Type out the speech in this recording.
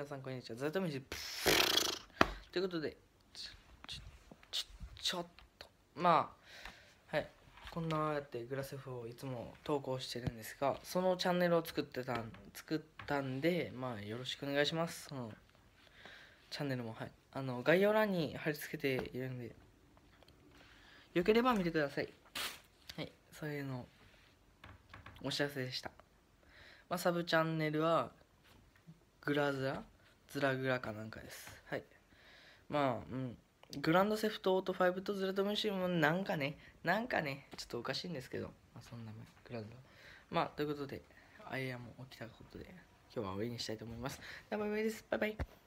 皆さんこんにちはザトメシということでちょっとまあはいこんなやってグラセフをいつも投稿してるんですがそのチャンネルを作ってたん作ったんでまあよろしくお願いしますそのチャンネルもはいあの概要欄に貼り付けているんでよければ見てくださいはいそういうのお知らせでしたまあ、サブチャンネルはグラズラズラグラかなんかですはいまあうんグランドセフトオート5とズラドムシもなんかねなんかねちょっとおかしいんですけど、まあ、そんなグラズラまあということでアイアンも起きたことで今日は終わりにしたいと思いますバイバイですバイバイ